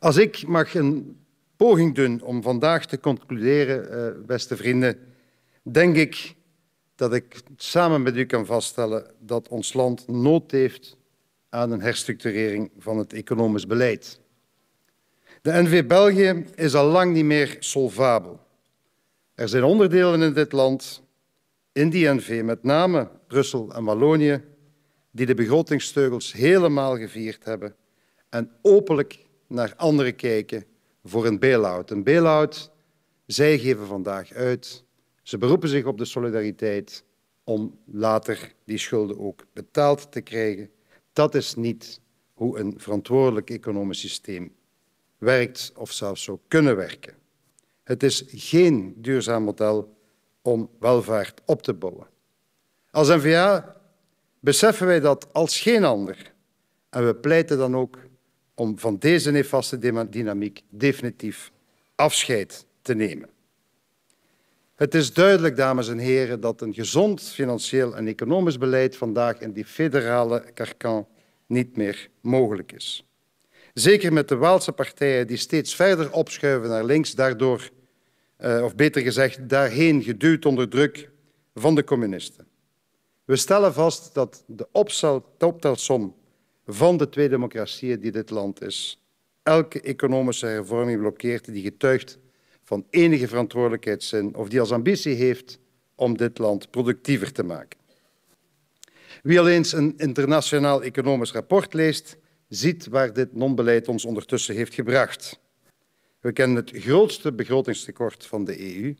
Als ik mag een poging doen om vandaag te concluderen, eh, beste vrienden, denk ik dat ik samen met u kan vaststellen dat ons land nood heeft aan een herstructurering van het economisch beleid. De NV België is al lang niet meer solvabel. Er zijn onderdelen in dit land, in die NV, met name Brussel en Wallonië, die de begrotingsteugels helemaal gevierd hebben en openlijk naar anderen kijken voor een bail-out. Een bail-out, zij geven vandaag uit. Ze beroepen zich op de solidariteit om later die schulden ook betaald te krijgen. Dat is niet hoe een verantwoordelijk economisch systeem werkt of zelfs zou kunnen werken. Het is geen duurzaam model om welvaart op te bouwen. Als NVA beseffen wij dat als geen ander en we pleiten dan ook om van deze nefaste dynamiek definitief afscheid te nemen. Het is duidelijk, dames en heren, dat een gezond financieel en economisch beleid vandaag in die federale karkan niet meer mogelijk is. Zeker met de Waalse partijen die steeds verder opschuiven naar links, daardoor, eh, of beter gezegd, daarheen geduwd onder druk van de communisten. We stellen vast dat de optelsom van de twee democratieën die dit land is. Elke economische hervorming blokkeert die getuigt van enige verantwoordelijkheidszin of die als ambitie heeft om dit land productiever te maken. Wie al eens een internationaal economisch rapport leest, ziet waar dit non-beleid ons ondertussen heeft gebracht. We kennen het grootste begrotingstekort van de EU.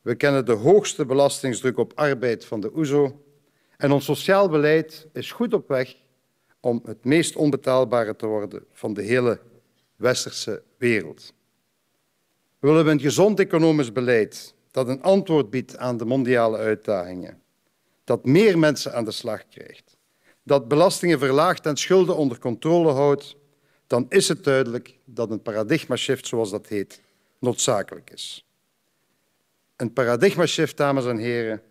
We kennen de hoogste belastingsdruk op arbeid van de OESO. E en ons sociaal beleid is goed op weg om het meest onbetaalbare te worden van de hele westerse wereld. We willen een gezond economisch beleid dat een antwoord biedt aan de mondiale uitdagingen, dat meer mensen aan de slag krijgt, dat belastingen verlaagt en schulden onder controle houdt, dan is het duidelijk dat een paradigma-shift, zoals dat heet, noodzakelijk is. Een paradigma-shift, dames en heren,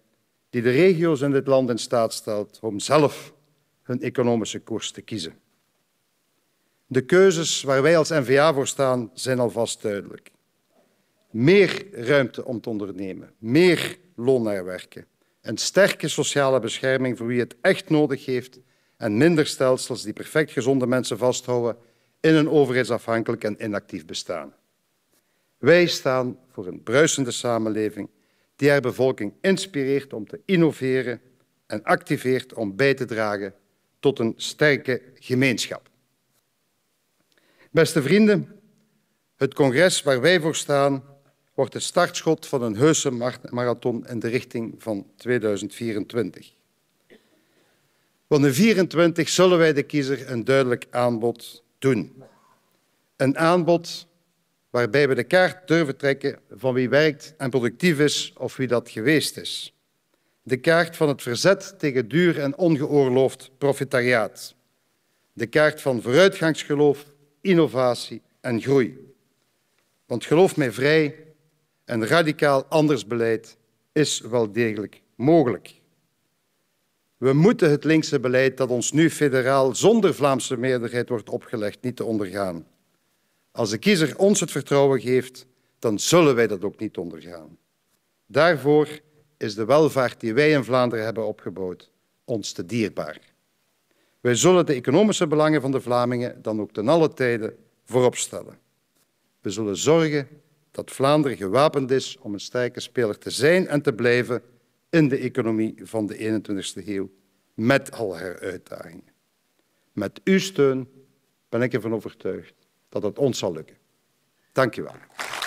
die de regio's in dit land in staat stelt om zelf hun economische koers te kiezen. De keuzes waar wij als NVA voor staan zijn alvast duidelijk. Meer ruimte om te ondernemen, meer loon naar werken, een sterke sociale bescherming voor wie het echt nodig heeft en minder stelsels die perfect gezonde mensen vasthouden in een overheidsafhankelijk en inactief bestaan. Wij staan voor een bruisende samenleving die haar bevolking inspireert om te innoveren en activeert om bij te dragen tot een sterke gemeenschap. Beste vrienden, het congres waar wij voor staan wordt het startschot van een heuse marathon in de richting van 2024. Van in 24 zullen wij de kiezer een duidelijk aanbod doen. Een aanbod waarbij we de kaart durven trekken van wie werkt en productief is of wie dat geweest is de kaart van het verzet tegen duur en ongeoorloofd profitariaat, de kaart van vooruitgangsgeloof, innovatie en groei. Want geloof mij vrij, een radicaal anders beleid is wel degelijk mogelijk. We moeten het linkse beleid dat ons nu federaal zonder Vlaamse meerderheid wordt opgelegd niet ondergaan. Als de kiezer ons het vertrouwen geeft, dan zullen wij dat ook niet ondergaan. Daarvoor is de welvaart die wij in Vlaanderen hebben opgebouwd ons te dierbaar. Wij zullen de economische belangen van de Vlamingen dan ook ten alle tijden voorop stellen. We zullen zorgen dat Vlaanderen gewapend is om een sterke speler te zijn en te blijven in de economie van de 21e eeuw, met al haar uitdagingen. Met uw steun ben ik ervan overtuigd dat het ons zal lukken. Dank u wel.